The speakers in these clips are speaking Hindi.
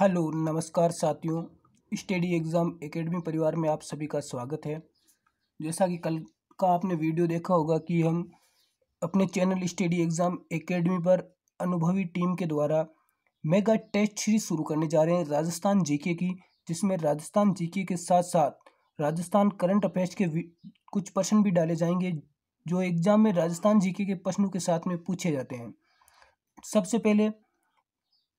हेलो नमस्कार साथियों स्टडी एग्ज़ाम एकेडमी परिवार में आप सभी का स्वागत है जैसा कि कल का आपने वीडियो देखा होगा कि हम अपने चैनल स्टडी एग्ज़ाम एकेडमी पर अनुभवी टीम के द्वारा मेगा टेस्ट सीरीज शुरू करने जा रहे हैं राजस्थान जीके की जिसमें राजस्थान जीके के साथ साथ राजस्थान करंट अफेयर्स के कुछ प्रश्न भी डाले जाएंगे जो एग्ज़ाम में राजस्थान जी के प्रश्नों के साथ में पूछे जाते हैं सबसे पहले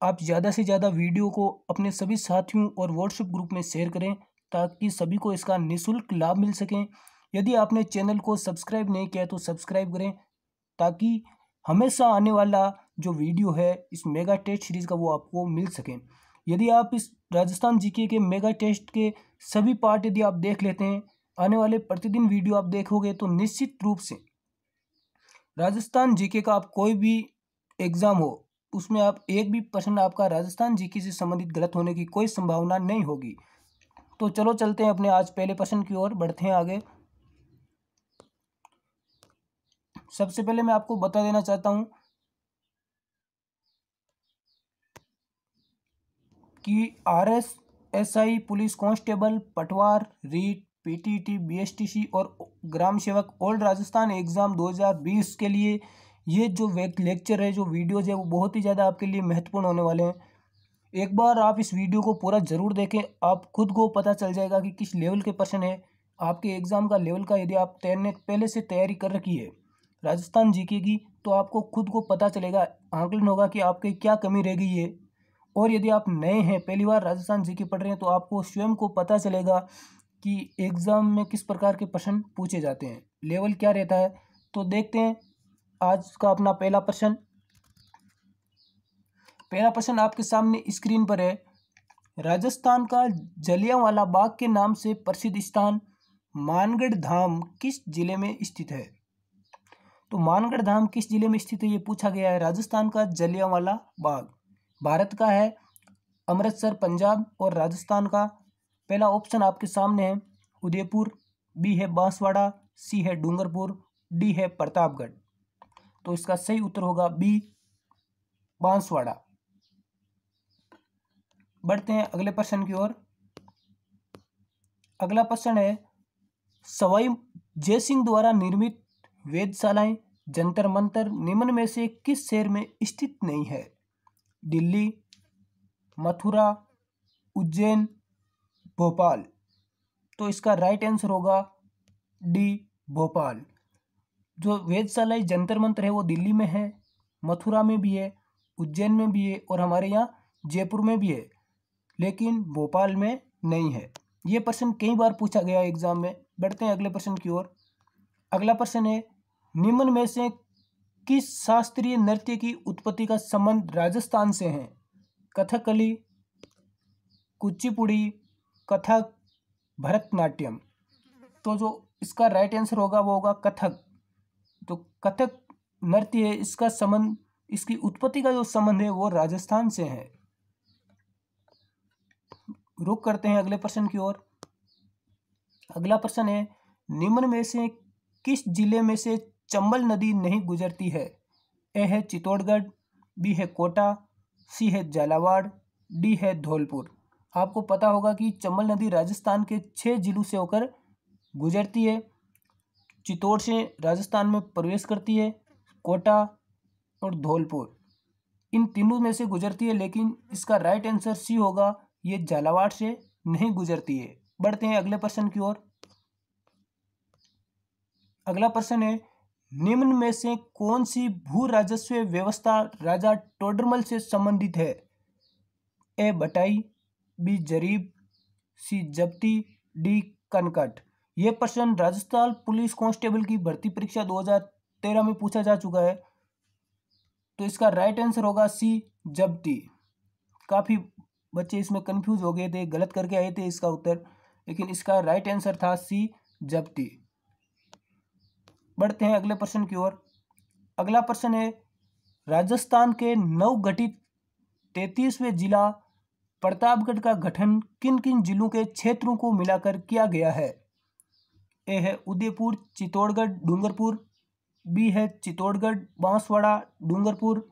आप ज़्यादा से ज़्यादा वीडियो को अपने सभी साथियों और व्हाट्सएप ग्रुप में शेयर करें ताकि सभी को इसका निःशुल्क लाभ मिल सकें यदि आपने चैनल को सब्सक्राइब नहीं किया तो सब्सक्राइब करें ताकि हमेशा आने वाला जो वीडियो है इस मेगा टेस्ट सीरीज़ का वो आपको मिल सके यदि आप इस राजस्थान जीके के मेगा टेस्ट के सभी पार्ट यदि आप देख लेते हैं आने वाले प्रतिदिन वीडियो आप देखोगे तो निश्चित रूप से राजस्थान जीके का आप कोई भी एग्ज़ाम हो उसमें आप एक भी प्रश्न आपका राजस्थान जीके से संबंधित गलत होने की कोई संभावना नहीं होगी तो चलो चलते हैं अपने आज पहले प्रश्न की ओर बढ़ते हैं आगे सबसे पहले मैं आपको बता देना चाहता हूं कि R S S I police constable Patwar REET PTT BSTC और ग्राम सेवक ओल्ड राजस्थान एग्ज़ाम 2020 के लिए ये जो लेक्चर है जो वीडियोज़ है वो बहुत ही ज़्यादा आपके लिए महत्वपूर्ण होने वाले हैं एक बार आप इस वीडियो को पूरा ज़रूर देखें आप खुद को पता चल जाएगा कि किस लेवल के पर्सन है आपके एग्ज़ाम का लेवल का यदि आप तैरने पहले से तैयारी कर रखी है राजस्थान जीके की तो आपको खुद को पता चलेगा आंकलन होगा कि आपके क्या कमी रह गई है और यदि आप नए हैं पहली बार राजस्थान जीके पढ़ रहे हैं तो आपको स्वयं को पता चलेगा कि एग्ज़ाम में किस प्रकार के प्रश्न पूछे जाते हैं लेवल क्या रहता है तो देखते हैं आज का अपना पहला प्रश्न पहला प्रश्न आपके सामने स्क्रीन पर है राजस्थान का जलियांवाला बाग के नाम से प्रसिद्ध स्थान मानगढ़ धाम किस जिले में स्थित है तो मानगढ़ धाम किस जिले में स्थित है ये पूछा गया है राजस्थान का जलियांवाला बाग भारत का है अमृतसर पंजाब और राजस्थान का पहला ऑप्शन आपके सामने है उदयपुर बी है बांसवाड़ा सी है डूंगरपुर डी है प्रतापगढ़ तो इसका सही उत्तर होगा बी बांसवाड़ा बढ़ते हैं अगले प्रश्न की ओर अगला प्रश्न है सवाई जय सिंह द्वारा निर्मित वेदशालाएं जंतर मंतर निम्न में से किस शहर में स्थित नहीं है दिल्ली मथुरा उज्जैन भोपाल तो इसका राइट आंसर होगा डी भोपाल जो वेदशालाई जंतर मंत्र है वो दिल्ली में है मथुरा में भी है उज्जैन में भी है और हमारे यहाँ जयपुर में भी है लेकिन भोपाल में नहीं है ये प्रश्न कई बार पूछा गया एग्जाम में बढ़ते हैं अगले प्रश्न की ओर अगला प्रश्न है निम्न में से किस शास्त्रीय नृत्य की उत्पत्ति का संबंध राजस्थान से है कथकली कुचिपुड़ी कथक भरतनाट्यम तो जो इसका राइट आंसर होगा वो होगा कथक कथक नृत्य है इसका संबंध इसकी उत्पत्ति का जो संबंध है वो राजस्थान से है रुक करते हैं अगले प्रश्न की ओर अगला प्रश्न है निम्न में से किस जिले में से चंबल नदी नहीं गुजरती है ए है चित्तौड़गढ़ बी है कोटा सी है झालावाड़ डी है धौलपुर आपको पता होगा कि चंबल नदी राजस्थान के छः जिलों से होकर गुजरती है चित्तौड़ से राजस्थान में प्रवेश करती है कोटा और धौलपुर इन तीनों में से गुजरती है लेकिन इसका राइट आंसर सी होगा ये झालावाड़ से नहीं गुजरती है बढ़ते हैं अगले प्रश्न की ओर अगला प्रश्न है निम्न में से कौन सी भू राजस्व व्यवस्था राजा टोडरमल से संबंधित है ए बटाई बी जरीब सी जब्ती डी कनकट ये प्रश्न राजस्थान पुलिस कांस्टेबल की भर्ती परीक्षा 2013 में पूछा जा चुका है तो इसका राइट आंसर होगा सी जब्ती काफ़ी बच्चे इसमें कंफ्यूज हो गए थे गलत करके आए थे इसका उत्तर लेकिन इसका राइट आंसर था सी जब्ती बढ़ते हैं अगले प्रश्न की ओर अगला प्रश्न है राजस्थान के नवगठित तैतीसवें जिला प्रतापगढ़ का गठन किन किन जिलों के क्षेत्रों को मिलाकर किया गया है ए है उदयपुर चित्तौड़गढ़ डूंगरपुर बी है चित्तौड़गढ़ बांसवाड़ा डूंगरपुर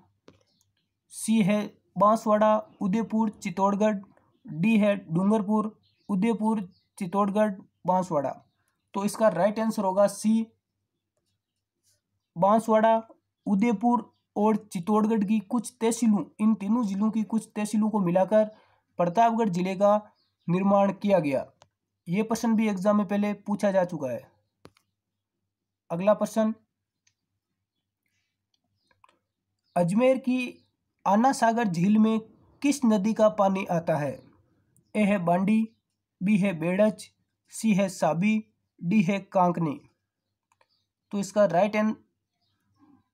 सी है बांसवाड़ा उदयपुर चित्तौड़गढ़ डी है डूंगरपुर उदयपुर चित्तौड़गढ़ बांसवाड़ा तो इसका राइट आंसर होगा सी बांसवाड़ा उदयपुर और चित्तौड़गढ़ की कुछ तहसीलों इन तीनों जिलों की कुछ तहसीलों को मिलाकर प्रतापगढ़ जिले का निर्माण किया गया ये प्रश्न भी एग्जाम में पहले पूछा जा चुका है अगला प्रश्न अजमेर की आना सागर झील में किस नदी का पानी आता है ए है बांडी बी है बेड़च सी है साबी डी है कांकनी तो इसका राइट एंड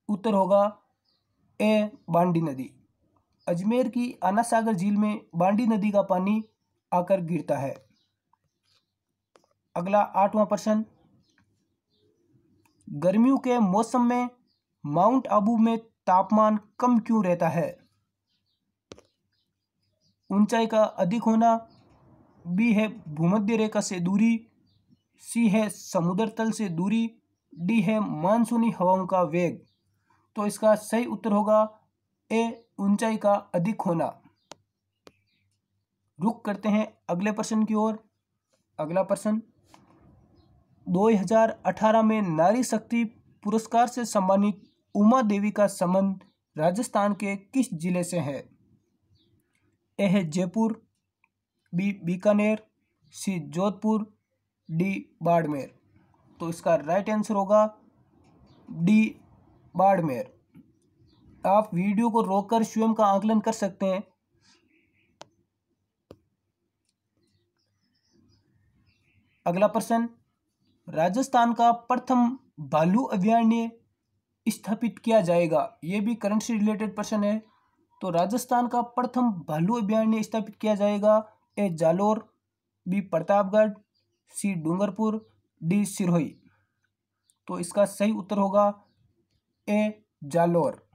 उत्तर होगा ए बांडी नदी अजमेर की आना सागर झील में बांडी नदी का पानी आकर गिरता है अगला आठवां प्रश्न गर्मियों के मौसम में माउंट आबू में तापमान कम क्यों रहता है ऊंचाई का अधिक होना बी है भूमध्य रेखा से दूरी सी है समुद्र तल से दूरी डी है मानसूनी हवाओं का वेग तो इसका सही उत्तर होगा ए ऊंचाई का अधिक होना रुक करते हैं अगले प्रश्न की ओर अगला प्रश्न 2018 में नारी शक्ति पुरस्कार से सम्मानित उमा देवी का संबंध राजस्थान के किस जिले से है ए है Jaipur B Bikaner C Jodhpur D Barmer तो इसका राइट आंसर होगा डी बाड़मेर आप वीडियो को रोककर स्वयं का आकलन कर सकते हैं अगला प्रश्न राजस्थान का प्रथम भालू अभ्यारण्य स्थापित किया जाएगा ये भी करंट से रिलेटेड प्रश्न है तो राजस्थान का प्रथम भालू अभ्यारण्य स्थापित किया जाएगा A Jalore B Pratapgarh C Dungarpur D Sirohi तो इसका सही उत्तर होगा ए जालोर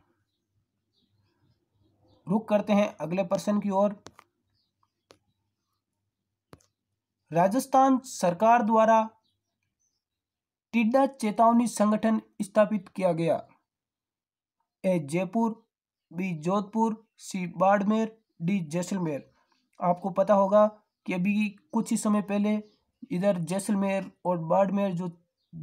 रुक करते हैं अगले प्रश्न की ओर राजस्थान सरकार द्वारा टिड्डा चेतावनी संगठन स्थापित किया गया A Jaipur B Jodhpur C Barmer D Jaisalmer आपको पता होगा कि अभी कुछ ही समय पहले इधर जैसलमेर और बाड़मेर जो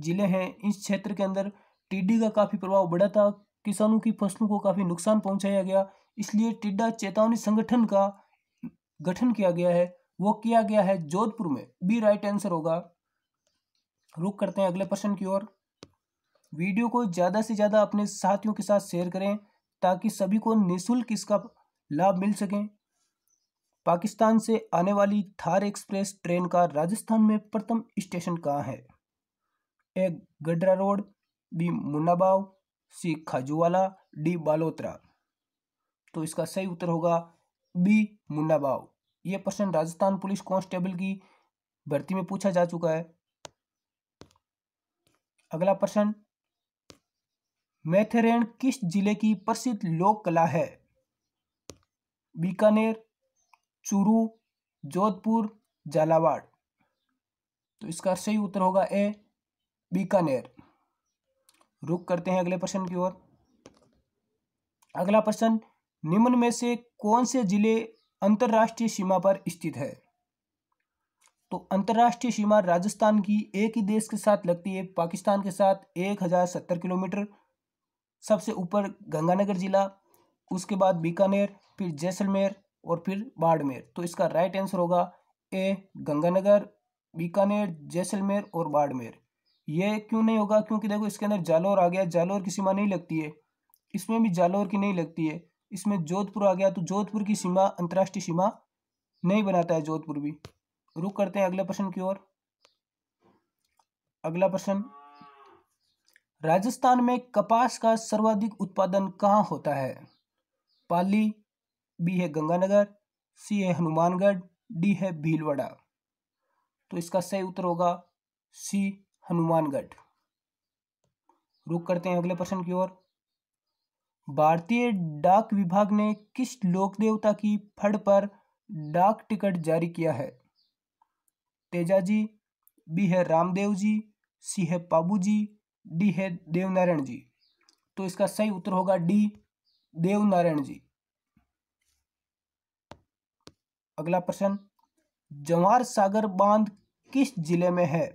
ज़िले हैं इस क्षेत्र के अंदर टिड्डी का काफ़ी प्रभाव बढ़ा था किसानों की फसलों को काफ़ी नुकसान पहुंचाया गया इसलिए टिड्डा चेतावनी संगठन का गठन किया गया है वो किया गया है जोधपुर में बी राइट आंसर होगा रुक करते हैं अगले प्रश्न की ओर वीडियो को ज़्यादा से ज़्यादा अपने साथियों के साथ शेयर करें ताकि सभी को निःशुल्क इसका लाभ मिल सके पाकिस्तान से आने वाली थार एक्सप्रेस ट्रेन का राजस्थान में प्रथम स्टेशन कहाँ है A Gadra road B Munabao C Khajuwala D Balotra तो इसका सही उत्तर होगा बी मुन्नाबाव ये प्रश्न राजस्थान पुलिस कांस्टेबल की भर्ती में पूछा जा चुका है अगला प्रश्न मैथेरेन किस जिले की प्रसिद्ध लोक कला है बीकानेर चूरू जोधपुर झालावाड़ तो इसका सही उत्तर होगा ए बीकानेर रुक करते हैं अगले प्रश्न की ओर अगला प्रश्न निम्न में से कौन से जिले अंतर्राष्ट्रीय सीमा पर स्थित है तो अंतर्राष्ट्रीय सीमा राजस्थान की एक ही देश के साथ लगती है पाकिस्तान के साथ एक हज़ार सत्तर किलोमीटर सबसे ऊपर गंगानगर जिला उसके बाद बीकानेर फिर जैसलमेर और फिर बाड़मेर तो इसका राइट आंसर होगा ए गंगानगर बीकानेर जैसलमेर और बाड़मेर ये क्यों नहीं होगा क्योंकि देखो इसके अंदर जालौर आ गया जालौर की सीमा नहीं लगती है इसमें भी जालौर की नहीं लगती है इसमें जोधपुर आ गया तो जोधपुर की सीमा अंतर्राष्ट्रीय सीमा नहीं बनाता है जोधपुर भी रुक करते हैं अगले प्रश्न की ओर अगला प्रश्न राजस्थान में कपास का सर्वाधिक उत्पादन कहाँ होता है पाली बी है गंगानगर सी है हनुमानगढ़ डी है भीलवाड़ा तो इसका सही उत्तर होगा सी हनुमानगढ़ रुक करते हैं अगले प्रश्न की ओर भारतीय डाक विभाग ने किस लोक देवता की फड़ पर डाक टिकट जारी किया है तेजा जी बी है रामदेव जी सी है पाबू जी डी है देवनारायण जी तो इसका सही उत्तर होगा डी देवनारायण जी अगला प्रश्न जवाहर सागर बांध किस जिले में है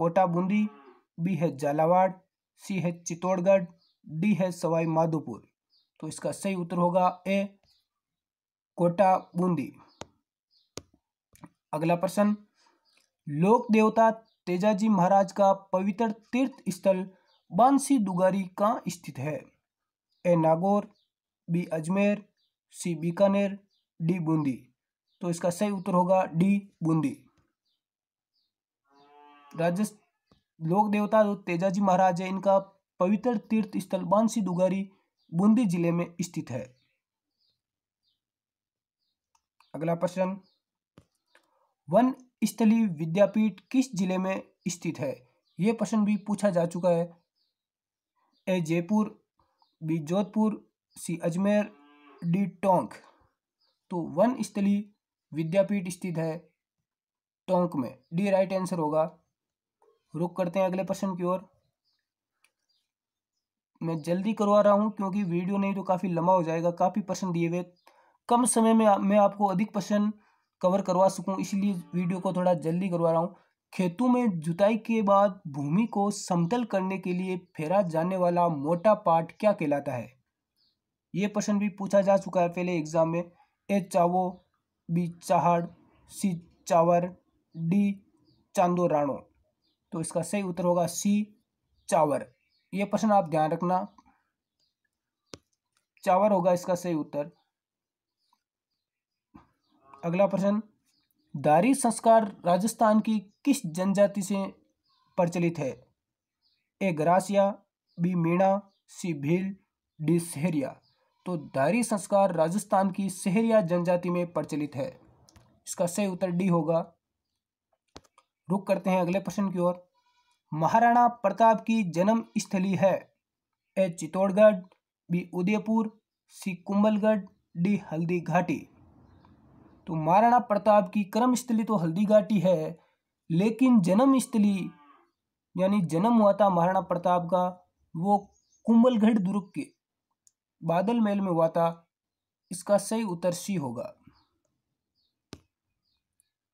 कोटा बूंदी बी है झालावाड़ सी है चित्तौड़गढ़ डी है सवाई माधोपुर तो इसका सही उत्तर होगा ए कोटा बूंदी अगला प्रश्न लोक देवता तेजाजी महाराज का पवित्र तीर्थ स्थल बांसी दुगारी कहाँ स्थित है A Nagaur B Ajmer C Bikaner D Bundi तो इसका सही उत्तर होगा डी बूंदी राजस्थ लोक देवता जो तेजाजी महाराज है इनका पवित्र तीर्थ स्थल बांसी दुगारी बूंदी जिले में स्थित है अगला प्रश्न वन स्थली विद्यापीठ किस जिले में स्थित है ये प्रश्न भी पूछा जा चुका है A Jaipur B Jodhpur C Ajmer D Tonk तो वन स्थली विद्यापीठ स्थित है टोंक में डी राइट आंसर होगा रुक करते हैं अगले प्रश्न की ओर मैं जल्दी करवा रहा हूँ क्योंकि वीडियो नहीं तो काफ़ी लंबा हो जाएगा काफ़ी प्रश्न दिए हुए कम समय में मैं आपको अधिक प्रश्न कवर करवा सकूँ इसलिए वीडियो को थोड़ा जल्दी करवा रहा हूँ खेतों में जुताई के बाद भूमि को समतल करने के लिए फेरा जाने वाला मोटा पार्ट क्या कहलाता है ये प्रश्न भी पूछा जा चुका है पहले एग्जाम में ए चावो बी चाहड़ सी चावर डी चांदो राणो तो इसका सही उत्तर होगा सी चावर ये प्रश्न आप ध्यान रखना चावर होगा इसका सही उत्तर अगला प्रश्न दारी संस्कार राजस्थान की किस जनजाति से प्रचलित है A Garasia B Meena C Bhil D Sahariya तो दारी संस्कार राजस्थान की सहरिया जनजाति में प्रचलित है इसका सही उत्तर डी होगा रुक करते हैं अगले प्रश्न की ओर महाराणा प्रताप की जन्म स्थली है A Chittorgarh B Udaipur C Kumbhalgarh D Haldighati तो महाराणा प्रताप की कर्म स्थली तो हल्दी घाटी है लेकिन जन्म स्थली यानी जन्म हुआ था महाराणा प्रताप का वो कुंभलगढ़ दुर्ग के बादल महल में हुआ था इसका सही उत्तर सी होगा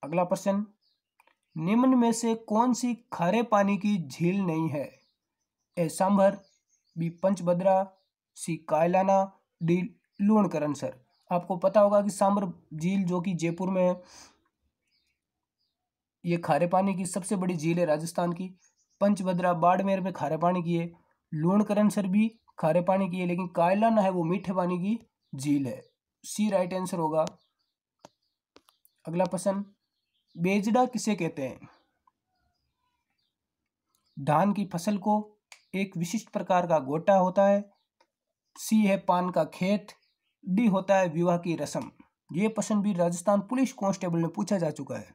अगला प्रश्न निम्न में से कौन सी खारे पानी की झील नहीं है A Sambhar B Pachpadra C Kaylana D Lunkaransar आपको पता होगा कि सांबर झील जो कि जयपुर में है ये खारे पानी की सबसे बड़ी झील है राजस्थान की पंचभद्रा बाड़मेर में खारे पानी की है सर भी खारे पानी की है लेकिन ना है वो मीठे पानी की झील है सी राइट आंसर होगा अगला प्रश्न बेजड़ा किसे कहते हैं धान की फसल को एक विशिष्ट प्रकार का गोटा होता है सी है पान का खेत डी होता है विवाह की रस्म ये प्रश्न भी राजस्थान पुलिस कांस्टेबल ने पूछा जा चुका है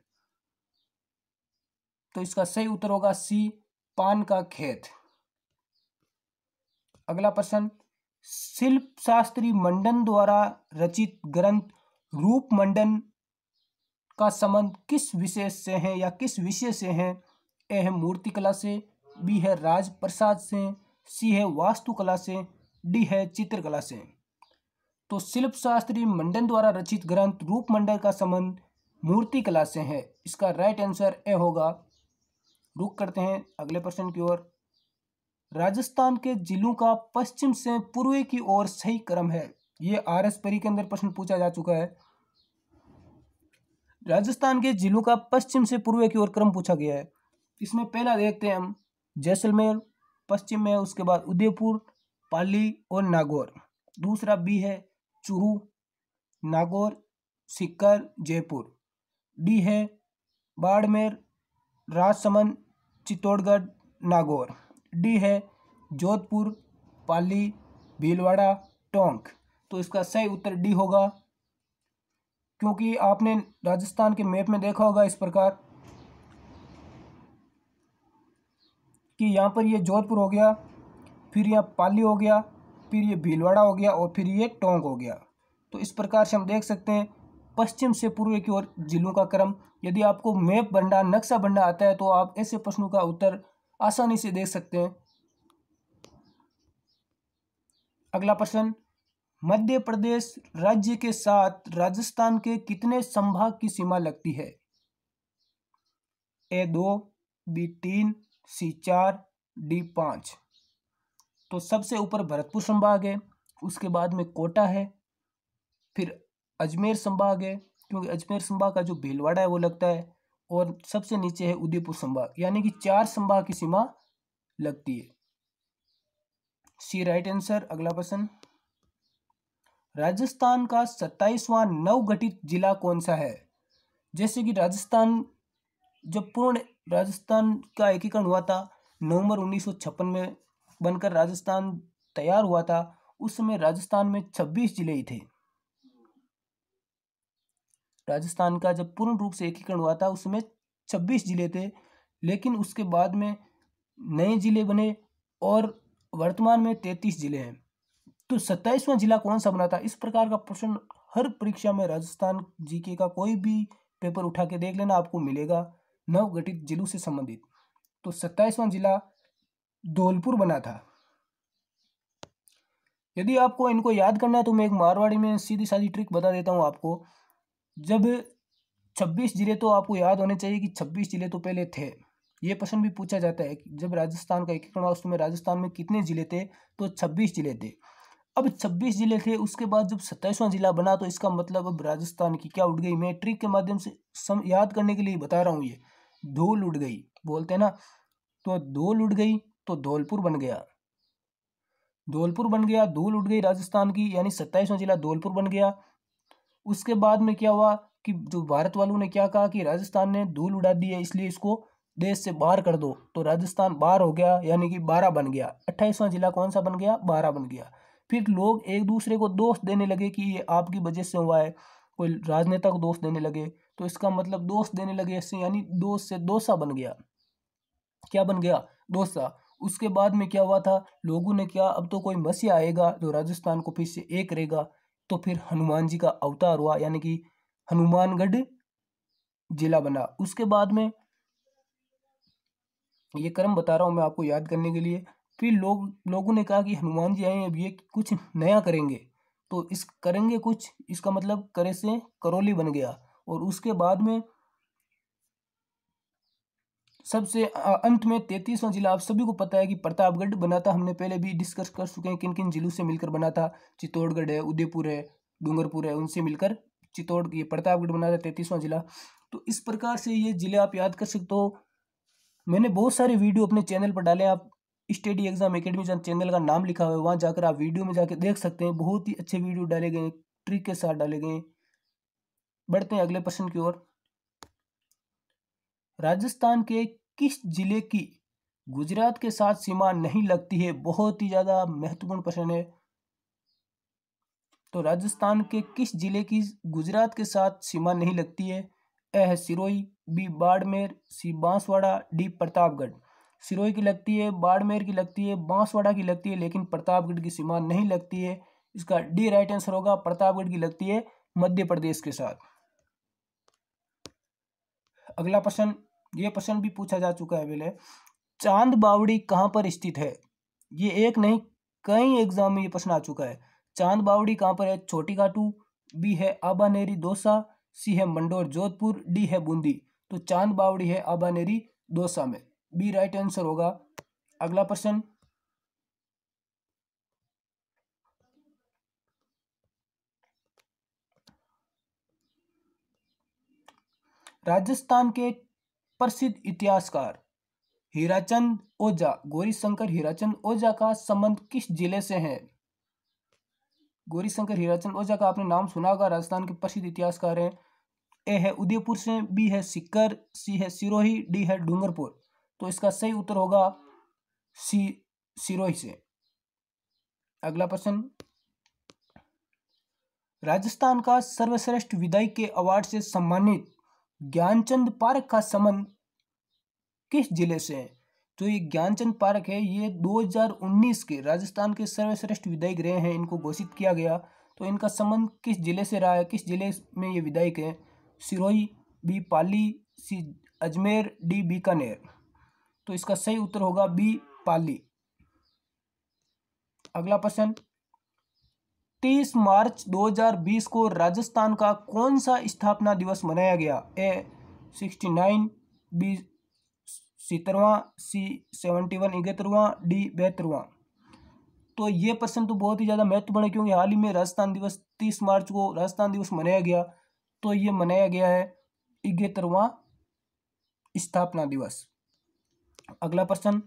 तो इसका सही उत्तर होगा सी पान का खेत अगला प्रश्न शिल्प शास्त्री मंडन द्वारा रचित ग्रंथ रूप मंडन का संबंध किस विषय से है या किस विषय से है ए है मूर्तिकला से बी है राजप्रसाद से सी है वास्तुकला से डी है चित्रकला से तो शिल्प शास्त्री मंडन द्वारा रचित ग्रंथ रूप मंडल का संबंध मूर्ति कला से है इसका राइट आंसर ए होगा रुक करते हैं अगले प्रश्न की ओर राजस्थान के जिलों का पश्चिम से पूर्व की ओर सही क्रम है ये आर एस परी के अंदर प्रश्न पूछा जा चुका है राजस्थान के जिलों का पश्चिम से पूर्व की ओर क्रम पूछा गया है इसमें पहला देखते हैं हम जैसलमेर पश्चिम में उसके बाद उदयपुर पाली और नागौर दूसरा बी है चूहू नागौर सिक्कर जयपुर डी है बाड़मेर राजसमंद चित्तौड़गढ़ नागौर डी है जोधपुर पाली भीलवाड़ा टोंक तो इसका सही उत्तर डी होगा क्योंकि आपने राजस्थान के मैप में देखा होगा इस प्रकार कि यहाँ पर ये जोधपुर हो गया फिर यहाँ पाली हो गया फिर ये भीलवाड़ा हो गया और फिर ये टोंग हो गया तो इस प्रकार से हम देख सकते हैं पश्चिम से पूर्व की ओर जिलों का क्रम यदि आपको मैप बंडा नक्शा बंडा आता है तो आप ऐसे प्रश्नों का उत्तर आसानी से देख सकते हैं अगला प्रश्न मध्य प्रदेश राज्य के साथ राजस्थान के कितने संभाग की सीमा लगती है ए दो बी तीन सी चार डी पांच तो सबसे ऊपर भरतपुर संभाग है उसके बाद में कोटा है फिर अजमेर संभाग है क्योंकि अजमेर संभाग का जो भीलवाड़ा है वो लगता है और सबसे नीचे है उदयपुर संभाग यानी कि चार संभाग की सीमा लगती है सी राइट आंसर अगला प्रश्न राजस्थान का सत्ताईसवां नवगठित जिला कौन सा है जैसे कि राजस्थान जब पूर्ण राजस्थान का एकीकरण हुआ था नवंबर 1956 में बनकर राजस्थान तैयार हुआ था उस समय राजस्थान में छब्बीस जिले ही थे राजस्थान का जब पूर्ण रूप से एकीकरण हुआ था उसमें छब्बीस जिले थे लेकिन उसके बाद में नए जिले बने और वर्तमान में तैतीस जिले हैं तो सत्ताईसवां जिला कौन सा बना था इस प्रकार का प्रश्न हर परीक्षा में राजस्थान जीके का कोई भी पेपर उठा के देख लेना आपको मिलेगा नवगठित जिलों से संबंधित तो सत्ताईसवां जिला धौलपुर बना था यदि आपको इनको याद करना है तो मैं एक मारवाड़ी में सीधी साधी ट्रिक बता देता हूँ आपको जब 26 जिले तो आपको याद होने चाहिए कि 26 जिले तो पहले थे ये प्रश्न भी पूछा जाता है कि जब राजस्थान का एकीकरण हुआ उसमें राजस्थान में कितने जिले थे तो 26 जिले थे अब 26 जिले थे उसके बाद जब सत्ताईसवां जिला बना तो इसका मतलब अब राजस्थान की क्या उठ गई मैं ट्रिक के माध्यम से सम याद करने के लिए बता रहा हूँ ये धूल उड़ गई बोलते हैं ना तो धूल उड़ गई तो धौलपुर बन गया धौलपुर बन गया धूल उठ गई राजस्थान की यानी सत्ताईसवां जिला धौलपुर बन गया उसके बाद में क्या हुआ कि जो भारत वालों ने क्या कहा कि राजस्थान ने धूल उड़ा दी है इसलिए इसको देश से बाहर कर दो तो राजस्थान बाहर हो गया यानी कि बारह बन गया अट्ठाईसवां जिला कौन सा बन गया बारह बन गया फिर लोग एक दूसरे को दोष देने लगे कि ये आपकी वजह से हुआ है कोई राजनेता को दोष देने लगे तो इसका मतलब दोष देने लगे ऐसे यानी दोष से दोसा बन गया क्या बन गया दोसा उसके बाद में क्या हुआ था लोगों ने क्या अब तो कोई मसीह आएगा जो राजस्थान को फिर से एक करेगा तो फिर हनुमान जी का अवतार हुआ यानी कि हनुमानगढ़ जिला बना उसके बाद में ये क्रम बता रहा हूँ मैं आपको याद करने के लिए फिर लोग लोगों ने कहा कि हनुमान जी आए अब ये कुछ नया करेंगे तो इस करेंगे कुछ इसका मतलब करे से करोली बन गया और उसके बाद में सबसे अंत में तैतीसवां जिला आप सभी को पता है कि प्रतापगढ़ बना था हमने पहले भी डिस्कस कर चुके हैं किन किन जिलों से मिलकर बना था चित्तौड़गढ़ है उदयपुर है डूंगरपुर है उनसे मिलकर चित्तौड़ ये प्रतापगढ़ बना था तैतीसवां जिला तो इस प्रकार से ये जिले आप याद कर सकते हो मैंने बहुत सारे वीडियो अपने चैनल पर डाले आप स्टडी एग्जाम अकेडमी जहाँ चैनल का नाम लिखा हुआ है वहाँ जाकर आप वीडियो में जाकर देख सकते हैं बहुत ही अच्छे वीडियो डाले गए ट्रिक के साथ डाले गए बढ़ते हैं अगले प्रश्न की ओर राजस्थान के किस जिले की गुजरात के साथ सीमा नहीं लगती है बहुत ही ज़्यादा महत्वपूर्ण प्रश्न है तो राजस्थान के किस जिले की गुजरात के साथ सीमा नहीं लगती है ए है Sirohi B Barmer C Banswara D Pratapgarh Sirohi की लगती है बाड़मेर की लगती है बांसवाड़ा की लगती है लेकिन प्रतापगढ़ की सीमा नहीं लगती है इसका डी राइट आंसर होगा प्रतापगढ़ की लगती है मध्य प्रदेश के साथ अगला प्रश्न ये प्रश्न भी पूछा जा चुका है पहले चांद बावड़ी कहाँ पर स्थित है ये एक नहीं कई एग्जाम में ये प्रश्न आ चुका है चांद बावड़ी कहाँ पर है छोटी काटू बी है आबानेरी दोसा सी है मंडोर जोधपुर डी है बूंदी तो चांद बावड़ी है आबानेरी दोसा में बी राइट आंसर होगा अगला प्रश्न राजस्थान के प्रसिद्ध इतिहासकार हीराचंद ओझा गौरीशंकर हीराचंद ओझा का संबंध किस जिले से है गौरीशंकर हीराचंद ओझा का आपने नाम सुना होगा राजस्थान के प्रसिद्ध इतिहासकार हैं ए है उदयपुर से बी है सिक्कर सी है सिरोही डी है डूंगरपुर तो इसका सही उत्तर होगा सी सिरोही से अगला प्रश्न राजस्थान का सर्वश्रेष्ठ विधायक के अवार्ड से सम्मानित ज्ञानचंद पार्क का संबंध किस जिले से है तो ये ज्ञानचंद पार्क है ये 2019 के राजस्थान के सर्वश्रेष्ठ विधायक रहे हैं इनको घोषित किया गया तो इनका संबंध किस जिले से रहा है किस जिले में ये विधायक है Sirohi B Pali C Ajmer D Bikaner तो इसका सही उत्तर होगा बी पाली अगला प्रश्न तीस मार्च 2020 को राजस्थान का कौन सा स्थापना दिवस मनाया गया ए सिक्सटी नाइन बी सितरवा सी सेवेंटी वन इकहत्तरवा डी बेहतरवा तो ये प्रश्न तो बहुत ही ज़्यादा महत्वपूर्ण है क्योंकि हाल ही में राजस्थान दिवस तीस मार्च को राजस्थान दिवस मनाया गया तो ये मनाया गया है इकहत्तरवा स्थापना दिवस अगला प्रश्न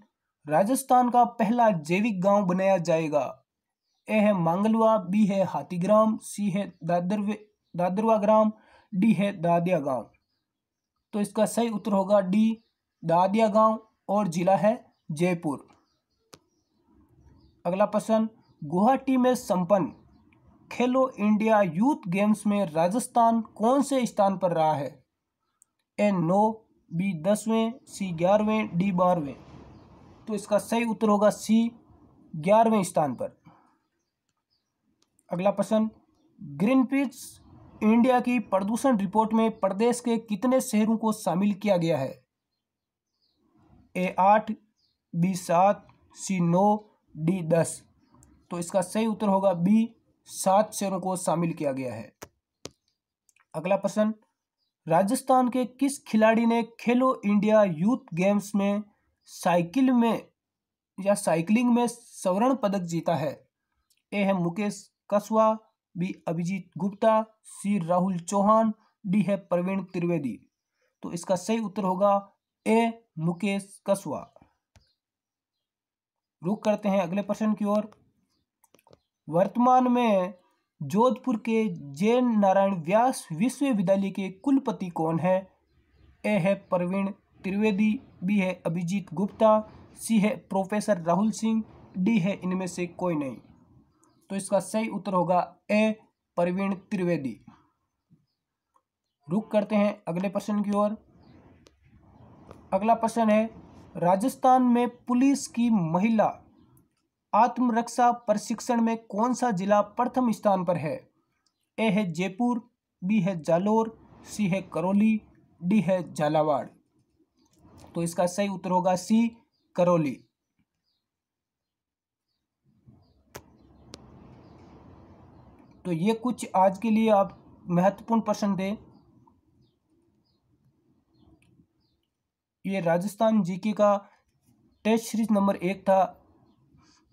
राजस्थान का पहला जैविक गांव बनाया जाएगा ए है मांगलवा बी है हाथीग्राम सी है दादर दादरवा ग्राम डी है दादिया गांव तो इसका सही उत्तर होगा डी दादिया गांव और जिला है जयपुर अगला प्रश्न गुवाहाटी में संपन्न खेलो इंडिया यूथ गेम्स में राजस्थान कौन से स्थान पर रहा है ए नौ बी दसवें सी ग्यारहवें डी बारहवें तो इसका सही उत्तर होगा सी ग्यारहवें स्थान पर अगला प्रश्न ग्रीन पीच इंडिया की प्रदूषण रिपोर्ट में प्रदेश के कितने शहरों को शामिल किया गया है ए आठ बी सात सी नौ डी दस तो इसका सही उत्तर होगा बी सात शहरों को शामिल किया गया है अगला प्रश्न राजस्थान के किस खिलाड़ी ने खेलो इंडिया यूथ गेम्स में साइकिल में या साइकिलिंग में स्वर्ण पदक जीता है ए है Mukesh Kaswa B Abhijeet Gupta C Rahul Chauhan D है प्रवीण त्रिवेदी तो इसका सही उत्तर होगा ए मुकेश कसवा रुक करते हैं अगले प्रश्न की ओर वर्तमान में जोधपुर के जैन नारायण व्यास विश्वविद्यालय के कुलपति कौन है ए है प्रवीण त्रिवेदी बी है अभिजीत गुप्ता सी है प्रोफेसर राहुल सिंह डी है इनमें से कोई नहीं तो इसका सही उत्तर होगा ए परवीण त्रिवेदी रुक करते हैं अगले प्रश्न की ओर अगला प्रश्न है राजस्थान में पुलिस की महिला आत्मरक्षा प्रशिक्षण में कौन सा जिला प्रथम स्थान पर है ए है जयपुर बी है जालोर सी है करौली डी है झालावाड़ तो इसका सही उत्तर होगा सी करौली तो ये कुछ आज के लिए आप महत्वपूर्ण प्रश्न दें ये राजस्थान जीके का टेस्ट सीरीज नंबर एक था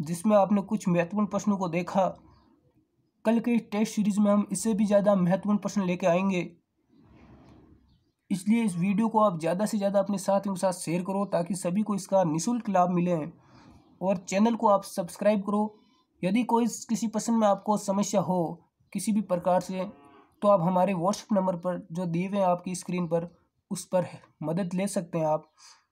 जिसमें आपने कुछ महत्वपूर्ण प्रश्नों को देखा कल के टेस्ट सीरीज में हम इससे भी ज़्यादा महत्वपूर्ण प्रश्न लेके आएंगे इसलिए इस वीडियो को आप ज़्यादा से ज़्यादा अपने साथियों के साथ शेयर करो ताकि सभी को इसका निःशुल्क लाभ मिले और चैनल को आप सब्सक्राइब करो यदि कोई किसी प्रश्न में आपको समस्या हो किसी भी प्रकार से तो आप हमारे व्हाट्सएप नंबर पर जो दिए हुए हैं आपकी स्क्रीन पर उस पर मदद ले सकते हैं आप